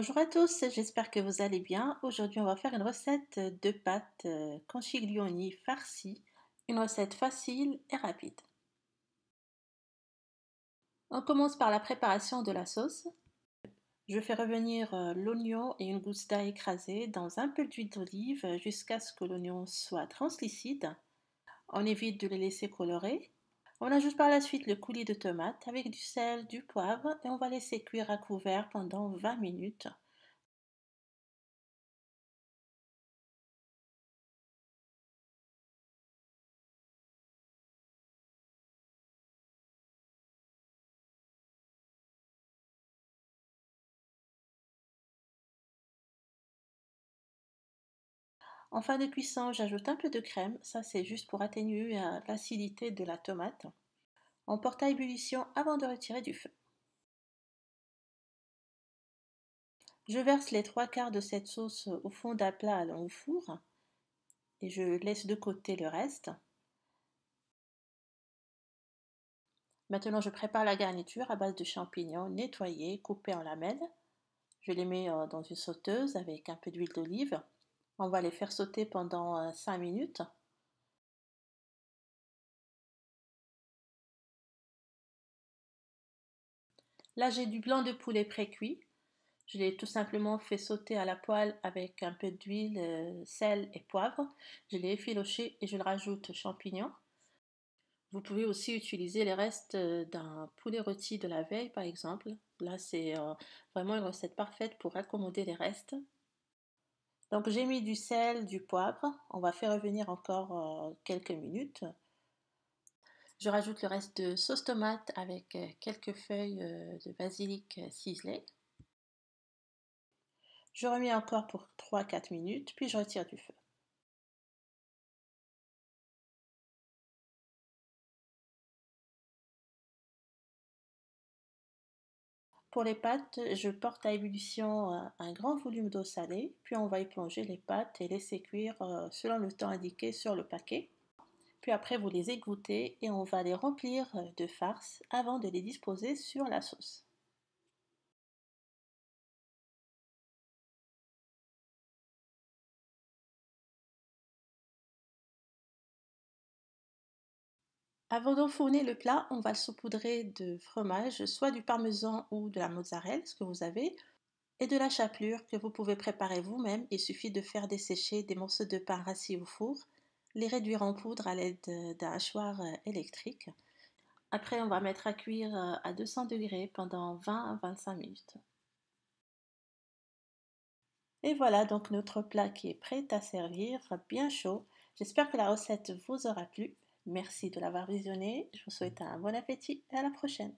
Bonjour à tous, j'espère que vous allez bien. Aujourd'hui, on va faire une recette de pâtes euh, conchiglioni farcie, une recette facile et rapide. On commence par la préparation de la sauce. Je fais revenir euh, l'oignon et une gousse d'ail écrasée dans un peu d'huile d'olive jusqu'à ce que l'oignon soit translucide. On évite de les laisser colorer. On ajoute par la suite le coulis de tomate avec du sel, du poivre et on va laisser cuire à couvert pendant 20 minutes. En fin de cuisson, j'ajoute un peu de crème, ça c'est juste pour atténuer euh, l'acidité de la tomate. On porte à ébullition avant de retirer du feu. Je verse les trois quarts de cette sauce au fond d'un plat allant au four et je laisse de côté le reste. Maintenant, je prépare la garniture à base de champignons nettoyés, coupés en lamelles. Je les mets euh, dans une sauteuse avec un peu d'huile d'olive on va les faire sauter pendant 5 euh, minutes. Là, j'ai du blanc de poulet pré-cuit. Je l'ai tout simplement fait sauter à la poêle avec un peu d'huile, euh, sel et poivre. Je l'ai effiloché et je le rajoute champignons. Vous pouvez aussi utiliser les restes euh, d'un poulet rôti de la veille, par exemple. Là, c'est vraiment une recette parfaite pour accommoder les restes. Donc j'ai mis du sel, du poivre. On va faire revenir encore euh, quelques minutes. Je rajoute le reste de sauce tomate avec euh, quelques feuilles euh, de basilic ciselées. Je remets encore pour 3-4 minutes, puis je retire du feu. Pour les pâtes, je porte à ébullition euh, un grand volume d'eau salée, puis on va y plonger les pâtes et laisser cuire euh, selon le temps indiqué sur le paquet. Puis après, vous les égouttez et on va les remplir euh, de farce avant de les disposer sur la sauce. Avant d'enfourner le plat, on va saupoudrer de fromage, soit du parmesan ou de la mozzarella, ce que vous avez, et de la chapelure que vous pouvez préparer vous-même. Il suffit de faire dessécher des morceaux de pain rassis au four, les réduire en poudre à l'aide d'un hachoir euh, électrique. Après, on va mettre à cuire euh, à 200 degrés pendant 20 à 25 minutes. Et voilà donc notre plat qui est prêt à servir, bien chaud. J'espère que la recette vous aura plu. Merci de l'avoir visionné. Je vous souhaite un bon appétit et à la prochaine.